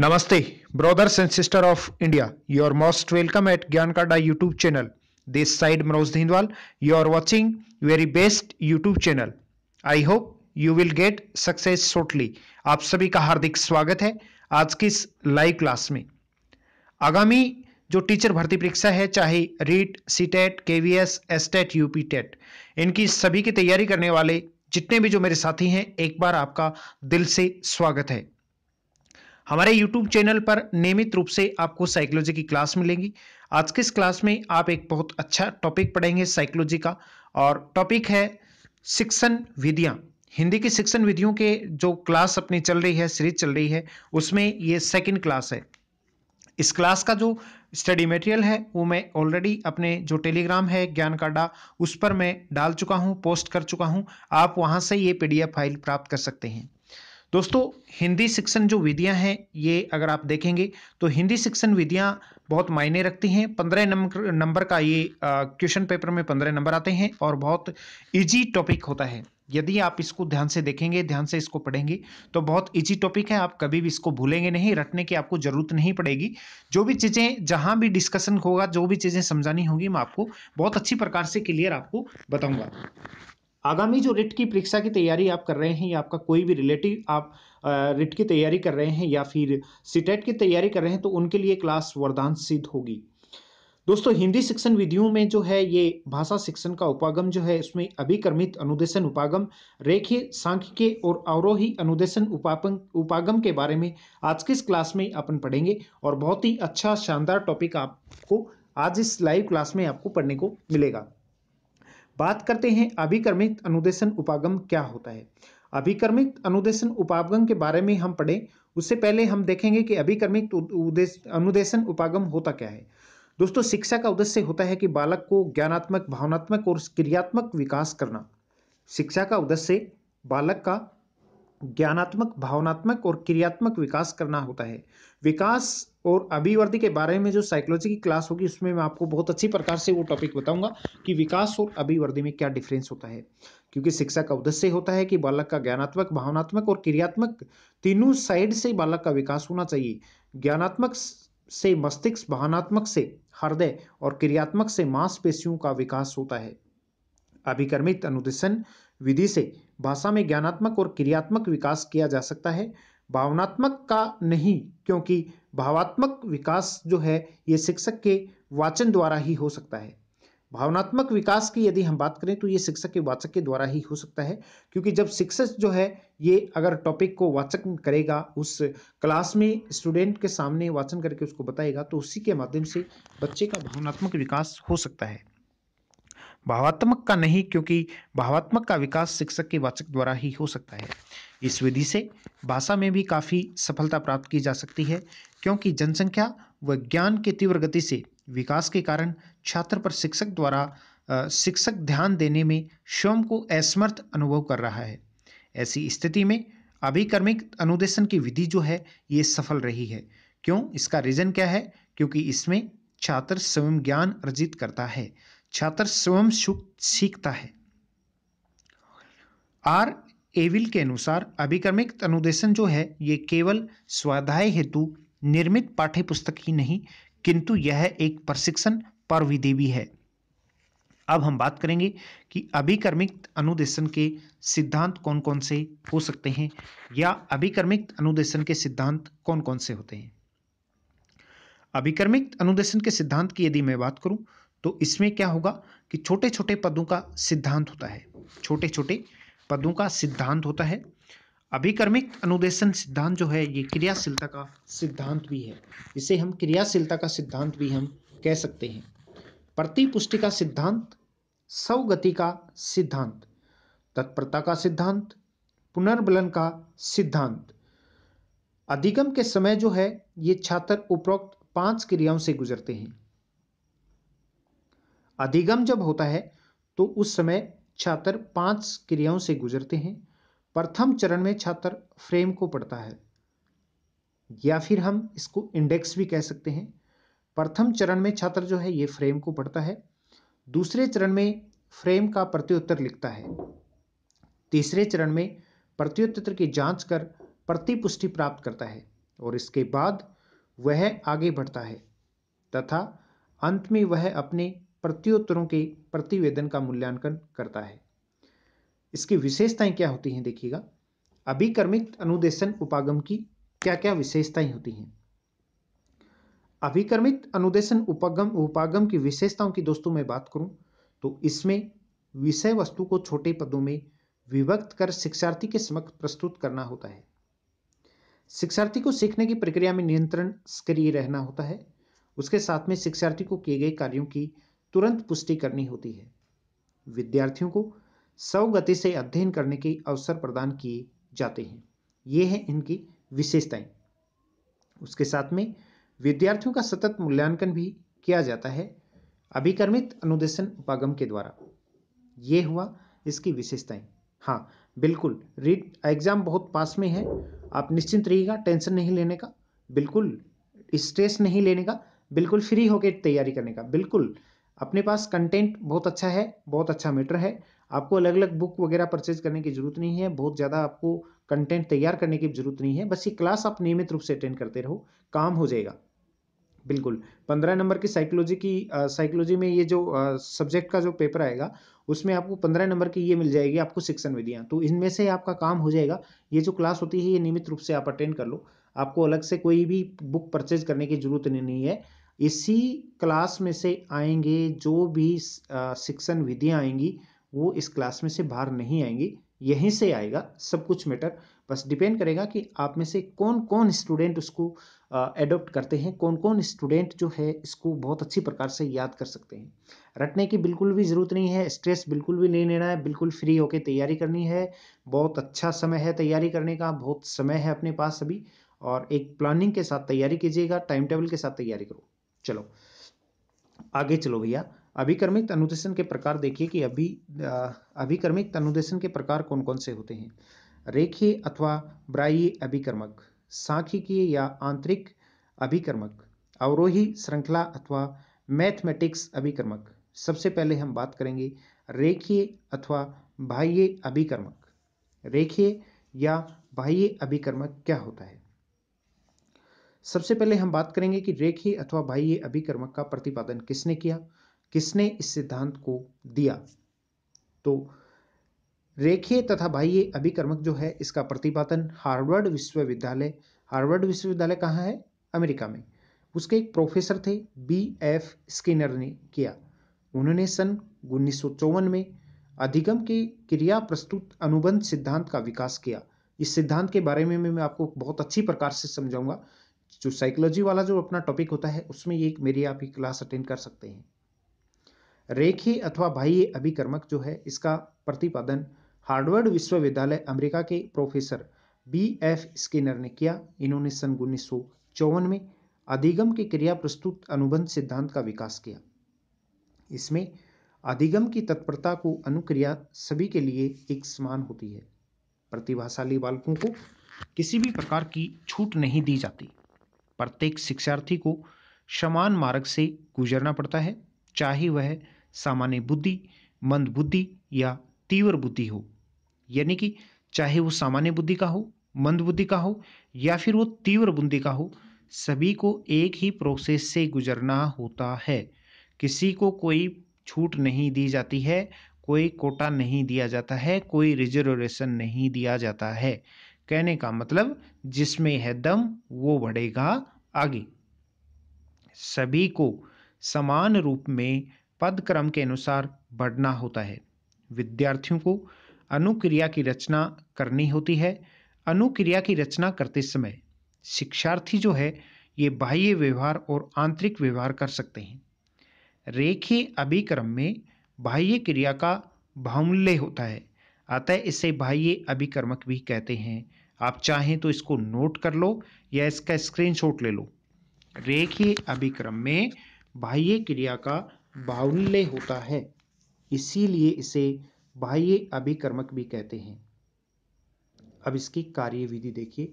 नमस्ते brothers and sister of India you are most welcome at Gyan Kada YouTube channel this side Manoj Dhindwal you are watching very best YouTube channel I hope you will get success shortly आप सभी का हार्दिक स्वागत है आज की इस live class में आगामी जो टीचर भर्ती परीक्षा है चाहे REET CTET K V S CTET KVS STET TET इनकी सभी की तैयारी करने वाले जितने भी जो मेरे साथी हैं एक बार आपका दिल से स्वागत है हमारे YouTube चैनल पर नियमित रूप से आपको साइकोलॉजी की क्लास मिलेंगी आज के इस क्लास में आप एक बहुत अच्छा टॉपिक पढ़ेंगे साइकोलॉजी का और टॉपिक है शिक्षण विधियाँ हिंदी की शिक्षण विधियों के जो क्लास अपनी चल रही है सीरीज चल रही है उसमें ये सेकेंड क्लास है इस क्लास का जो स्टडी मटेरियल है वो मैं ऑलरेडी अपने जो टेलीग्राम है ज्ञान काडा उस पर मैं डाल चुका हूँ पोस्ट कर चुका हूँ आप वहाँ से ये पीडीएफ फाइल प्राप्त कर सकते हैं दोस्तों हिंदी शिक्षण जो विधियां हैं ये अगर आप देखेंगे तो हिंदी शिक्षण विधियां बहुत मायने रखती हैं पंद्रह नंबर नंबर का ये क्वेश्चन पेपर में पंद्रह नंबर आते हैं और बहुत इजी टॉपिक होता है यदि आप इसको ध्यान से देखेंगे ध्यान से इसको पढ़ेंगे तो बहुत इजी टॉपिक है आप कभी भी इसको भूलेंगे नहीं रटने की आपको ज़रूरत नहीं पड़ेगी जो भी चीज़ें जहाँ भी डिस्कशन होगा जो भी चीज़ें समझानी होगी मैं आपको बहुत अच्छी प्रकार से क्लियर आपको बताऊँगा आगामी जो रिट की परीक्षा की तैयारी आप कर रहे हैं या आपका कोई भी रिलेटिव आप रिट की तैयारी कर रहे हैं या फिर सीटेट की तैयारी कर रहे हैं तो उनके लिए क्लास वरदान सिद्ध होगी दोस्तों हिंदी शिक्षण विधियों में जो है ये भाषा शिक्षण का उपागम जो है इसमें अभिक्रमित अनुदेशन उपागम रेखीय सांख्यिकीय और अवरोही अनुदेशन उपापन उपागम के बारे में आज के इस क्लास में अपन पढ़ेंगे और बहुत ही अच्छा शानदार टॉपिक आपको आज इस लाइव क्लास में आपको पढ़ने को मिलेगा बात करते हैं अभिक्रमित अनुदेशन उपागम क्या होता है अभिक्रमित अनुदेशन उपागम के बारे में हम पढ़ें उससे पहले हम देखेंगे कि अभिक्रमित अनुदेशन उपागम होता क्या है दोस्तों शिक्षा का उद्देश्य होता है कि बालक को ज्ञानात्मक भावनात्मक और क्रियात्मक विकास करना शिक्षा का उद्देश्य बालक का ज्ञानात्मक भावनात्मक और क्रियात्मक विकास करना होता है विकास और अभिवृद्धि के बारे में जो साइकोलॉजी की क्लास होगी उसमें मैं आपको बहुत अच्छी प्रकार से वो टॉपिक बताऊंगा कि विकास और अभिवृद्धि में क्या डिफरेंस होता है क्योंकि शिक्षा का उद्देश्य होता है कि बालक का ज्ञानात्मक भावनात्मक और क्रियात्मक तीनों साइड से बालक का विकास होना चाहिए ज्ञानात्मक से मस्तिष्क भावनात्मक से हृदय और क्रियात्मक से मांसपेशियों का विकास होता है अभिक्रमित अनुदेशन विधि से भाषा में ज्ञानात्मक और क्रियात्मक विकास किया जा सकता है भावनात्मक का नहीं क्योंकि भावात्मक विकास जो है ये शिक्षक के वाचन द्वारा ही हो सकता है भावनात्मक विकास की यदि हम बात करें तो ये शिक्षक के वाचक के द्वारा ही हो सकता है क्योंकि जब शिक्षक जो है ये अगर टॉपिक को वाचक करेगा उस क्लास में स्टूडेंट के सामने वाचन करके उसको बताएगा तो उसी के माध्यम से बच्चे का भावनात्मक विकास हो सकता है भावात्मक का नहीं क्योंकि भावात्मक का विकास शिक्षक के वाचक द्वारा ही हो सकता है इस विधि से भाषा में भी काफ़ी सफलता प्राप्त की जा सकती है क्योंकि जनसंख्या व ज्ञान के तीव्र गति से विकास के कारण छात्र पर शिक्षक द्वारा शिक्षक ध्यान देने में स्वयं को असमर्थ अनुभव कर रहा है ऐसी स्थिति में अभिक्रमिक अनुदेशन की विधि जो है ये सफल रही है क्यों इसका रीज़न क्या है क्योंकि इसमें छात्र स्वयं ज्ञान अर्जित करता है छात्र स्वयं सुख सीखता है आर एविल के अनुसार अभिक्रमिक अनुदेशन जो है ये केवल स्वाध्याय हेतु निर्मित पाठ्य पुस्तक ही नहीं किंतु यह एक प्रशिक्षण विधि भी है अब हम बात करेंगे कि अभिक्रमिक अनुदेशन के सिद्धांत कौन कौन से हो सकते हैं या अभिक्रमिक अनुदेशन के सिद्धांत कौन कौन से होते हैं अभिक्रमिक अनुदेशन के सिद्धांत की यदि मैं बात करूं तो इसमें क्या होगा कि छोटे छोटे पदों का सिद्धांत होता है छोटे छोटे पदों का सिद्धांत होता है अभिकर्मिक अनुदेशन सिद्धांत जो है ये क्रियाशीलता का सिद्धांत भी है इसे हम क्रियाशीलता का सिद्धांत भी हम कह सकते हैं प्रतिपुष्टि का सिद्धांत स्वगति का सिद्धांत तत्परता का सिद्धांत पुनर्बलन का सिद्धांत अधिगम के समय जो है ये छात्र उपरोक्त पांच क्रियाओं से गुजरते हैं अधिगम जब होता है तो उस समय छात्र पांच क्रियाओं से गुजरते हैं प्रथम चरण में छात्र फ्रेम को पढ़ता है या फिर हम इसको इंडेक्स भी कह सकते हैं प्रथम चरण में छात्र जो है ये फ्रेम को पढ़ता है दूसरे चरण में फ्रेम का प्रत्युत्तर लिखता है तीसरे चरण में प्रत्युत्तर की जांच कर प्रतिपुष्टि प्राप्त करता है और इसके बाद वह आगे बढ़ता है तथा अंत में वह अपने प्रत्युत्तरों के प्रतिवेदन का मूल्यांकन करता है इसकी विशेषताएं क्या होती हैं देखिएगा अभिकर्मित अनुदेशन उपागम की क्या क्या विशेषताएं होती हैं अभिकर्मित अनुदेशन उपागम उपागम की विशेषताओं की दोस्तों मैं बात करूं तो इसमें विषय वस्तु को छोटे पदों में विभक्त कर शिक्षार्थी के समक्ष प्रस्तुत करना होता है शिक्षार्थी को सीखने की प्रक्रिया में नियंत्रण सक्रिय रहना होता है उसके साथ में शिक्षार्थी को किए गए कार्यों की तुरंत पुष्टि करनी होती है विद्यार्थियों को सौ गति से अध्ययन करने के अवसर प्रदान किए जाते हैं ये हैं इनकी विशेषताएं उसके साथ में विद्यार्थियों का सतत मूल्यांकन भी किया जाता है अभिक्रमित अनुदेशन उपागम के द्वारा ये हुआ इसकी विशेषताएं हाँ बिल्कुल रीट एग्ज़ाम बहुत पास में है आप निश्चिंत रहिएगा टेंशन नहीं लेने का बिल्कुल स्ट्रेस नहीं लेने का बिल्कुल फ्री होकर तैयारी करने का बिल्कुल अपने पास कंटेंट बहुत अच्छा है बहुत अच्छा मेटर है आपको अलग अलग बुक वगैरह परचेज करने की जरूरत नहीं है बहुत ज़्यादा आपको कंटेंट तैयार करने की जरूरत नहीं है बस ये क्लास आप नियमित रूप से अटेंड करते रहो काम हो जाएगा बिल्कुल पंद्रह नंबर की साइकोलॉजी की साइकोलॉजी में ये जो सब्जेक्ट का जो पेपर आएगा उसमें आपको पंद्रह नंबर की ये मिल जाएगी आपको शिक्षण विधियाँ तो इनमें से आपका काम हो जाएगा ये जो क्लास होती है ये नियमित रूप से आप अटेंड कर लो आपको अलग से कोई भी बुक परचेज करने की जरूरत नहीं है इसी क्लास में से आएंगे जो भी शिक्षण विधियाँ आएंगी वो इस क्लास में से बाहर नहीं आएंगी यहीं से आएगा सब कुछ मैटर बस डिपेंड करेगा कि आप में से कौन कौन स्टूडेंट उसको एडोप्ट करते हैं कौन कौन स्टूडेंट जो है इसको बहुत अच्छी प्रकार से याद कर सकते हैं रटने की बिल्कुल भी ज़रूरत नहीं है स्ट्रेस बिल्कुल भी नहीं लेना है बिल्कुल फ्री होके तैयारी करनी है बहुत अच्छा समय है तैयारी करने का बहुत समय है अपने पास अभी और एक प्लानिंग के साथ तैयारी कीजिएगा टाइम टेबल के साथ तैयारी करो चलो आगे चलो भैया अभिक्रमिक अनुदेशन के प्रकार देखिए कि अभी अभिक्रमिक अनुदेशन के प्रकार कौन कौन से होते हैं रेखीय अथवा ब्राह्य अभिक्रमक सांख्यिकीय या आंतरिक अभिक्रमक अवरोही श्रृंखला अथवा मैथमेटिक्स अभिक्रमक सबसे पहले हम बात करेंगे रेखीय अथवा बाह्य अभिक्रमक रेखीय या बाह्य अभिक्रमक क्या होता है सबसे पहले हम बात करेंगे कि रेखी अथवा ये अभिकर्मक का प्रतिपादन किसने किया किसने इस सिद्धांत को दिया तो रेखीय तथा बाह्य अभिकर्मक जो है इसका प्रतिपादन हार्वर्ड विश्वविद्यालय हार्वर्ड विश्वविद्यालय कहाँ है अमेरिका में उसके एक प्रोफेसर थे बी एफ स्किनर ने किया उन्होंने सन उन्नीस में अधिगम के क्रिया प्रस्तुत अनुबंध सिद्धांत का विकास किया इस सिद्धांत के बारे में मैं आपको बहुत अच्छी प्रकार से समझाऊंगा जो साइकोलॉजी वाला जो अपना टॉपिक होता है उसमें एक मेरी आप एक क्लास अटेंड कर सकते हैं रेखी अथवा भाई अभिकर्मक जो है इसका प्रतिपादन हार्डवर्ड विश्वविद्यालय अमेरिका के प्रोफेसर बी एफ स्किनर ने किया इन्होंने सन उन्नीस में अधिगम के क्रिया प्रस्तुत अनुबंध सिद्धांत का विकास किया इसमें अधिगम की तत्परता को अनुक्रिया सभी के लिए एक समान होती है प्रतिभाशाली बालकों को किसी भी प्रकार की छूट नहीं दी जाती प्रत्येक शिक्षार्थी को समान मार्ग से गुजरना पड़ता है चाहे वह सामान्य बुद्धि मंद बुद्धि या तीव्र बुद्धि हो यानी कि चाहे वो सामान्य बुद्धि का हो मंद बुद्धि का हो या फिर वो तीव्र बुद्धि का हो सभी को एक ही प्रोसेस से गुजरना होता है किसी को कोई छूट नहीं दी जाती है कोई कोटा नहीं दिया जाता है कोई रिजर्वेशन नहीं दिया जाता है कहने का मतलब जिसमें है दम वो बढ़ेगा आगे सभी को समान रूप में पद क्रम के अनुसार बढ़ना होता है विद्यार्थियों को अनुक्रिया की रचना करनी होती है अनुक्रिया की रचना करते समय शिक्षार्थी जो है ये बाह्य व्यवहार और आंतरिक व्यवहार कर सकते हैं रेखीय अभिक्रम में बाह्य क्रिया का बाहुल्य होता है अतः इसे बाह्य अभिकर्मक भी कहते हैं आप चाहें तो इसको नोट कर लो या इसका स्क्रीनशॉट ले लो रेखीय अभिक्रम में बाह्य क्रिया का बाहुल्य होता है इसीलिए इसे बाह्य अभिकर्मक भी कहते हैं अब इसकी कार्यविधि देखिए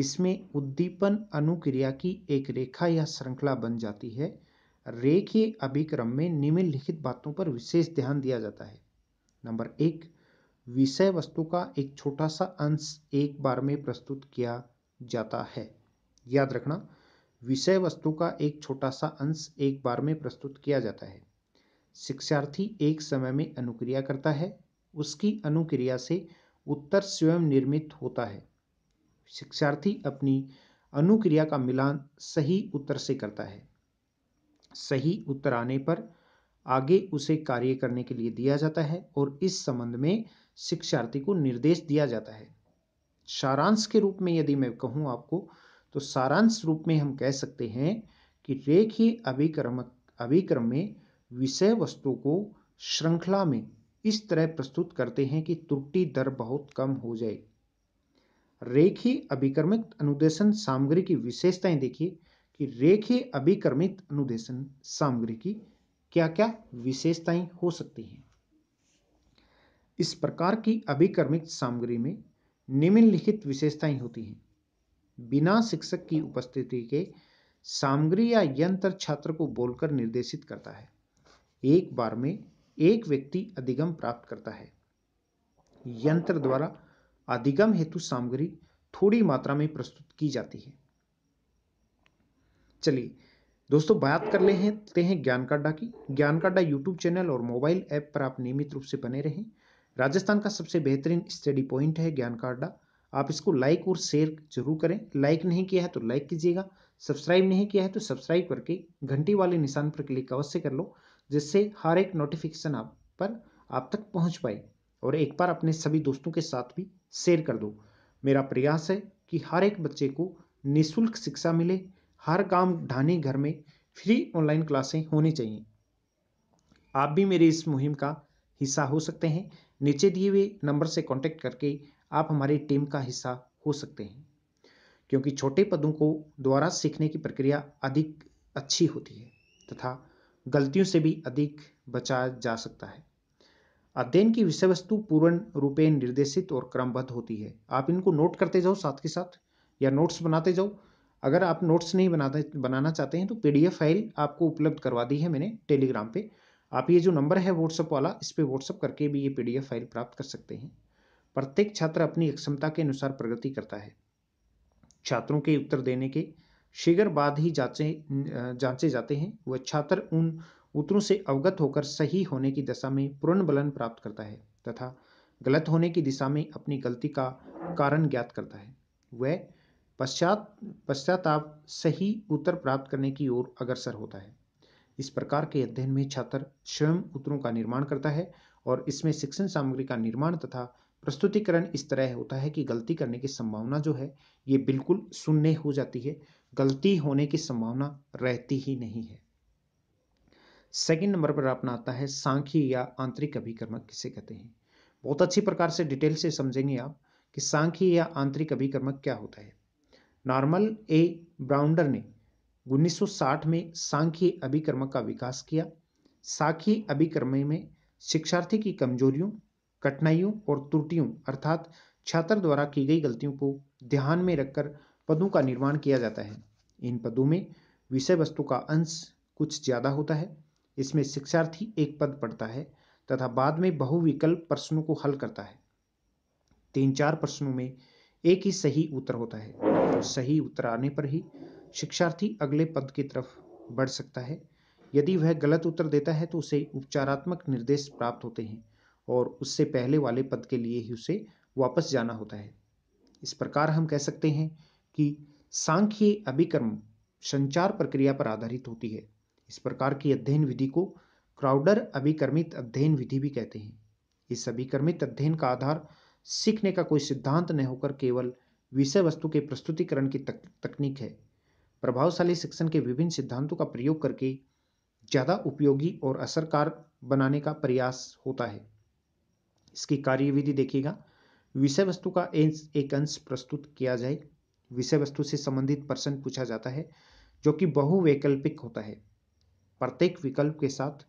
इसमें उद्दीपन अनुक्रिया की एक रेखा या श्रृंखला बन जाती है रेखीय अभिक्रम में निम्नलिखित बातों पर विशेष ध्यान दिया जाता है नंबर एक विषय वस्तु का एक छोटा सा अंश एक बार में प्रस्तुत किया जाता है याद रखना विषय वस्तु का एक छोटा सा अंश एक बार में प्रस्तुत किया जाता है शिक्षार्थी एक समय में अनुक्रिया करता है उसकी अनुक्रिया से उत्तर स्वयं निर्मित होता है शिक्षार्थी अपनी अनुक्रिया का मिलान सही उत्तर से करता है सही उत्तर आने पर आगे उसे कार्य करने के लिए दिया जाता है और इस संबंध में शिक्षार्थी को निर्देश दिया जाता है सारांश के रूप में यदि मैं कहूँ आपको तो सारांश रूप में हम कह सकते हैं कि ही अभिक्रम अभिक्रम में विषय वस्तु को श्रृंखला में इस तरह प्रस्तुत करते हैं कि त्रुटि दर बहुत कम हो जाए रेखी अभिक्रमित अनुदेशन सामग्री की विशेषताएं देखिए कि रेखी अभिक्रमित अनुदेशन सामग्री की क्या क्या विशेषताएं हो सकती हैं इस प्रकार की अभिक्रमित सामग्री में निम्नलिखित विशेषताएं होती हैं बिना शिक्षक की उपस्थिति के सामग्री या यंत्र छात्र को बोलकर निर्देशित करता है एक बार में एक व्यक्ति अधिगम प्राप्त करता है यंत्र द्वारा अधिगम हेतु सामग्री थोड़ी मात्रा में प्रस्तुत की जाती है चलिए दोस्तों बात कर लेते हैं ज्ञान काड्डा की ज्ञान काड्डा यूट्यूब चैनल और मोबाइल ऐप पर आप नियमित रूप से बने रहें राजस्थान का सबसे बेहतरीन स्टडी पॉइंट है ज्ञान कार्डा आप इसको लाइक और शेयर जरूर करें लाइक नहीं किया है तो लाइक कीजिएगा सब्सक्राइब नहीं किया है तो सब्सक्राइब करके घंटी वाले निशान पर क्लिक अवश्य कर लो जिससे हर एक नोटिफिकेशन आप पर आप तक पहुंच पाए और एक बार अपने सभी दोस्तों के साथ भी शेयर कर दो मेरा प्रयास है कि हर एक बच्चे को निःशुल्क शिक्षा मिले हर काम ढाने घर में फ्री ऑनलाइन क्लासें होनी चाहिए आप भी मेरी इस मुहिम का हिस्सा हो सकते हैं नीचे दिए हुए नंबर से कांटेक्ट करके आप हमारी टीम का हिस्सा हो सकते हैं क्योंकि छोटे पदों को द्वारा सीखने की प्रक्रिया अधिक अच्छी होती है तथा गलतियों से भी अधिक बचा जा सकता है अध्ययन की विषय वस्तु पूर्ण रूपे निर्देशित और क्रमबद्ध होती है आप इनको नोट करते जाओ साथ के साथ या नोट्स बनाते जाओ अगर आप नोट्स नहीं बनाते बनाना चाहते हैं तो पीडीएफ फाइल आपको उपलब्ध करवा दी है मैंने टेलीग्राम पे आप ये जो नंबर है व्हाट्सअप वाला इस पर व्हाट्सअप करके भी ये पीडीएफ फाइल प्राप्त कर सकते हैं प्रत्येक छात्र अपनी क्षमता के अनुसार प्रगति करता है छात्रों के उत्तर देने के शीघ्र बाद ही जांचे जांचे जाते हैं वह छात्र उन उत्तरों से अवगत होकर सही होने की दशा में पूर्ण बलन प्राप्त करता है तथा गलत होने की दिशा में अपनी गलती का कारण ज्ञात करता है वह पश्चात पश्चाताप सही उत्तर प्राप्त करने की ओर अग्रसर होता है इस प्रकार के अध्ययन में छात्र स्वयं उत्तरों का निर्माण करता है और इसमें शिक्षण सामग्री का निर्माण तथा प्रस्तुतिकरण इस तरह होता है कि गलती करने की संभावना जो है ये बिल्कुल शून्य हो जाती है गलती होने की संभावना रहती ही नहीं है सेकंड नंबर पर अपना आता है सांख्य या आंतरिक अभिकर्म किसे कहते हैं बहुत अच्छी प्रकार से डिटेल से समझेंगे आप कि सांख्य या आंतरिक अभिकर्मक क्या होता है नॉर्मल ए ब्राउंडर ने 1960 में सांख्य अभिक्रम का विकास किया सांख्य अभिक्रम में शिक्षार्थी की कमजोरियों कठिनाइयों और त्रुटियों अर्थात छात्र द्वारा की गई गलतियों को ध्यान में रखकर पदों का निर्माण किया जाता है इन पदों में विषय वस्तु का अंश कुछ ज़्यादा होता है इसमें शिक्षार्थी एक पद पढ़ता है तथा बाद में बहुविकल्प प्रश्नों को हल करता है तीन चार प्रश्नों में एक ही सही उत्तर होता है सही उत्तर आने पर ही शिक्षार्थी अगले पद की तरफ बढ़ सकता है यदि वह गलत उत्तर देता है तो उसे उपचारात्मक निर्देश प्राप्त होते हैं और उससे पहले वाले पद के लिए ही उसे वापस जाना होता है इस प्रकार हम कह सकते हैं कि सांख्य अभिक्रम संचार प्रक्रिया पर आधारित होती है इस प्रकार की अध्ययन विधि को क्राउडर अभिक्रमित अध्ययन विधि भी कहते हैं इस अभिक्रमित अध्ययन का आधार सीखने का कोई सिद्धांत न होकर केवल विषय वस्तु के प्रस्तुतिकरण की तक, तकनीक है प्रभावशाली शिक्षण के विभिन्न सिद्धांतों का प्रयोग करके ज़्यादा उपयोगी और असरकार बनाने का प्रयास होता है इसकी कार्यविधि देखिएगा विषय वस्तु का एक अंश प्रस्तुत किया जाए विषय वस्तु से संबंधित प्रश्न पूछा जाता है जो कि बहुवैकल्पिक होता है प्रत्येक विकल्प के साथ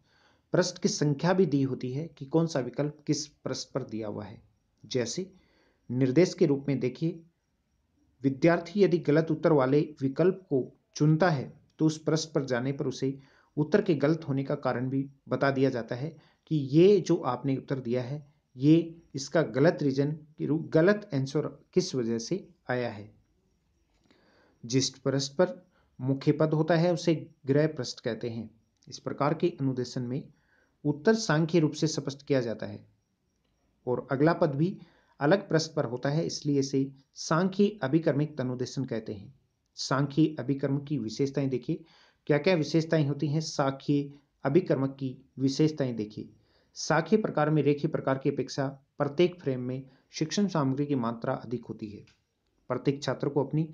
प्रश्न की संख्या भी दी होती है कि कौन सा विकल्प किस प्रश्न पर दिया हुआ है जैसे निर्देश के रूप में देखिए विद्यार्थी यदि गलत उत्तर वाले विकल्प को चुनता है तो उस प्रश्न पर जाने पर उसे उत्तर के गलत होने का कारण भी बता दिया जाता है कि ये जो आपने उत्तर दिया है ये इसका गलत रीजन कि गलत आंसर किस वजह से आया है जिस प्रश्न पर मुख्य पद होता है उसे ग्रह प्रश्न कहते हैं इस प्रकार के अनुदेशन में उत्तर सांख्य रूप से स्पष्ट किया जाता है और अगला पद भी अलग प्रश्न पर होता है इसलिए इसे सांख्य अभिकर्मिक तनुदेशन कहते हैं सांख्य अभिकर्म की विशेषताएं देखिए क्या क्या विशेषताएं होती हैं साखी अभिकर्मक की विशेषताएं देखिए साखी प्रकार में रेखी प्रकार की अपेक्षा प्रत्येक फ्रेम में शिक्षण सामग्री की मात्रा अधिक होती है प्रत्येक छात्र को अपनी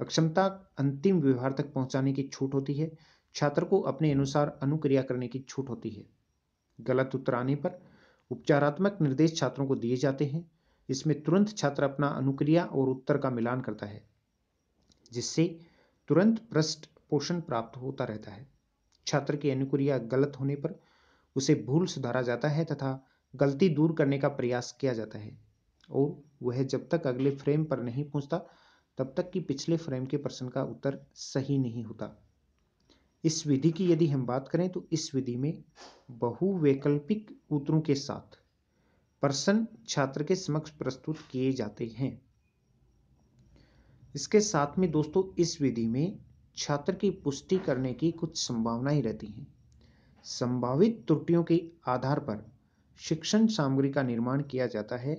अक्षमता अंतिम व्यवहार तक पहुंचाने की छूट होती है छात्र को अपने अनुसार अनुक्रिया करने की छूट होती है गलत उत्तर आने पर उपचारात्मक निर्देश छात्रों को दिए जाते हैं इसमें तुरंत छात्र अपना अनुक्रिया और उत्तर का मिलान करता है जिससे तुरंत पृष्ठ पोषण प्राप्त होता रहता है छात्र की अनुक्रिया गलत होने पर उसे भूल सुधारा जाता है तथा गलती दूर करने का प्रयास किया जाता है और वह जब तक अगले फ्रेम पर नहीं पहुंचता तब तक कि पिछले फ्रेम के प्रश्न का उत्तर सही नहीं होता इस विधि की यदि हम बात करें तो इस विधि में बहुवैकल्पिक उत्तरों के साथ प्रश्न छात्र के समक्ष प्रस्तुत किए जाते हैं इसके साथ में दोस्तों इस विधि में छात्र की पुष्टि करने की कुछ संभावनाएं रहती हैं संभावित त्रुटियों के आधार पर शिक्षण सामग्री का निर्माण किया जाता है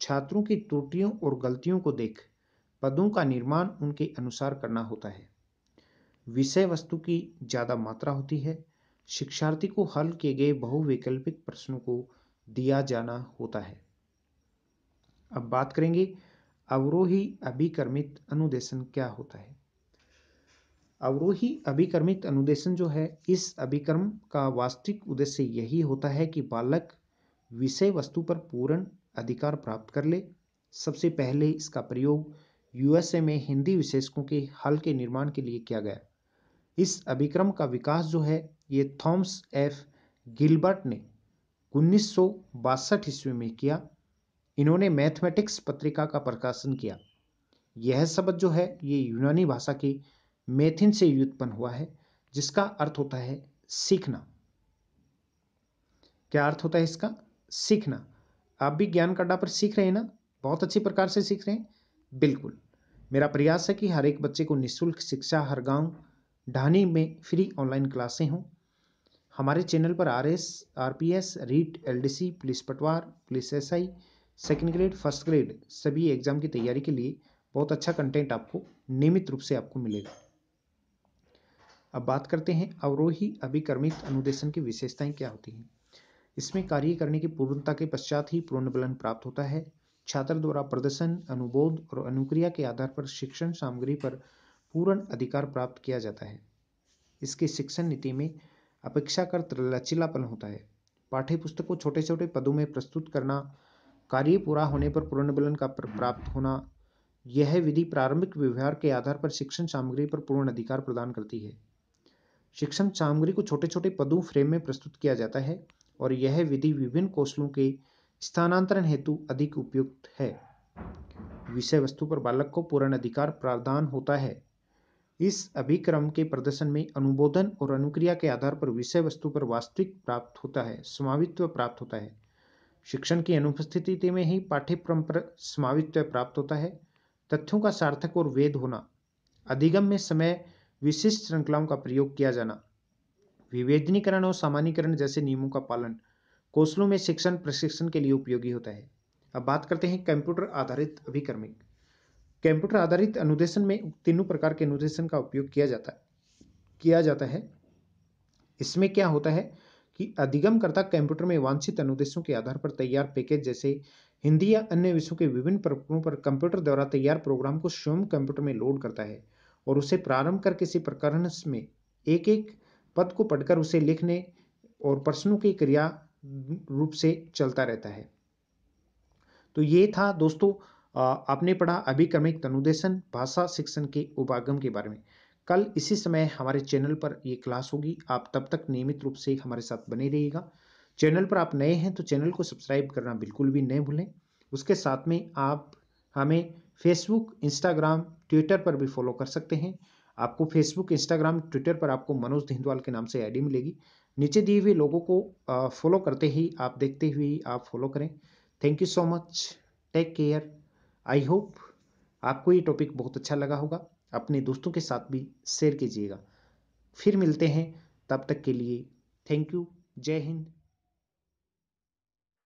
छात्रों की त्रुटियों और गलतियों को देख पदों का निर्माण उनके अनुसार करना होता है विषय वस्तु की ज़्यादा मात्रा होती है शिक्षार्थी को हल किए गए बहुविकल्पिक प्रश्नों को दिया जाना होता है अब बात करेंगे अवरोही अभिकर्मित अनुदेशन क्या होता है अवरोही अभिकर्मित अनुदेशन जो है इस अभिक्रम का वास्तविक उद्देश्य यही होता है कि बालक विषय वस्तु पर पूर्ण अधिकार प्राप्त कर ले सबसे पहले इसका प्रयोग यूएसए में हिंदी विशेषकों के हल के निर्माण के लिए किया गया इस अभिक्रम का विकास जो है ये थॉम्स एफ गिलबर्ट ने उन्नीस सौ बासठ ईस्वी में किया इन्होंने मैथमेटिक्स पत्रिका का प्रकाशन किया यह शब्द जो है ये यूनानी भाषा की मेथिन से व्युत्पन्न हुआ है जिसका अर्थ होता है सीखना क्या अर्थ होता है इसका सीखना आप भी ज्ञान कड्डा पर सीख रहे हैं ना बहुत अच्छी प्रकार से सीख रहे हैं बिल्कुल मेरा प्रयास है कि हर एक बच्चे को निःशुल्क शिक्षा हर गांव ढानी में फ्री ऑनलाइन क्लासें हों हमारे चैनल पर R S R P S REET L D C police पटवार police S I second grade first grade सभी एग्ज़ाम की तैयारी के लिए बहुत अच्छा कंटेंट आपको नियमित रूप से आपको मिलेगा अब बात करते हैं अवरोही अभिक्रमित अनुदेशन की विशेषताएं क्या होती हैं इसमें कार्य करने की पूर्णता के पश्चात ही पूर्णबलन प्राप्त होता है छात्र द्वारा प्रदर्शन अनुबोध और अनुक्रिया के आधार पर शिक्षण सामग्री पर पूर्ण अधिकार प्राप्त किया जाता है इसके शिक्षण नीति में अपेक्षाकृत लचीलापन होता है पाठ्य पुस्तक को छोटे छोटे पदों में प्रस्तुत करना कार्य पूरा होने पर पुनर्मूल्यन का प्राप्त होना यह विधि प्रारंभिक व्यवहार के आधार पर शिक्षण सामग्री पर पूर्ण अधिकार प्रदान करती है शिक्षण सामग्री को छोटे छोटे पदों फ्रेम में प्रस्तुत किया जाता है और यह विधि विभिन्न कौशलों के स्थानांतरण हेतु अधिक उपयुक्त है विषय वस्तु पर बालक को पूर्ण अधिकार प्रदान होता है इस अभिक्रम के प्रदर्शन में अनुबोधन और अनुक्रिया के आधार पर विषय वस्तु पर वास्तविक प्राप्त होता है समावित्व प्राप्त होता है शिक्षण की अनुपस्थिति में ही पाठ्यक्रम पर समावित्व प्राप्त होता है तथ्यों का सार्थक और वेद होना अधिगम में समय विशिष्ट श्रृंखलाओं का प्रयोग किया जाना विवेदनीकरण और सामान्यकरण जैसे नियमों का पालन कौशलों में शिक्षण प्रशिक्षण के लिए उपयोगी होता है अब बात करते हैं कंप्यूटर आधारित अभिक्रमिक कंप्यूटर आधारित अनुदेशन में तीनों प्रकार के अनुदेशन का उपयोग किया जाता है किया जाता है इसमें क्या होता है कि अधिगमकर्ता कंप्यूटर में वांछित अनुदेशों के आधार पर तैयार पैकेज जैसे हिंदी या अन्य विषयों के विभिन्न प्रकरणों पर कंप्यूटर द्वारा तैयार प्रोग्राम को स्वयं कंप्यूटर में लोड करता है और उसे प्रारंभ कर किसी प्रकरण में एक एक पद को पढ़कर उसे लिखने और प्रश्नों की क्रिया रूप से चलता रहता है तो ये था दोस्तों आपने पढ़ा अभिक्रमिक तनुदेशन भाषा शिक्षण के उपागम के बारे में कल इसी समय हमारे चैनल पर ये क्लास होगी आप तब तक नियमित रूप से हमारे साथ बने रहिएगा चैनल पर आप नए हैं तो चैनल को सब्सक्राइब करना बिल्कुल भी नहीं भूलें उसके साथ में आप हमें फेसबुक इंस्टाग्राम ट्विटर पर भी फॉलो कर सकते हैं आपको फेसबुक इंस्टाग्राम ट्विटर पर आपको मनोज धिंदवाल के नाम से आईडी मिलेगी नीचे दिए हुए लोगों को फॉलो करते ही आप देखते हुए आप फॉलो करें thank you so much take care I hope आपको ये टॉपिक बहुत अच्छा लगा होगा अपने दोस्तों के साथ भी शेयर कीजिएगा फिर मिलते हैं तब तक के लिए थैंक यू जय हिंद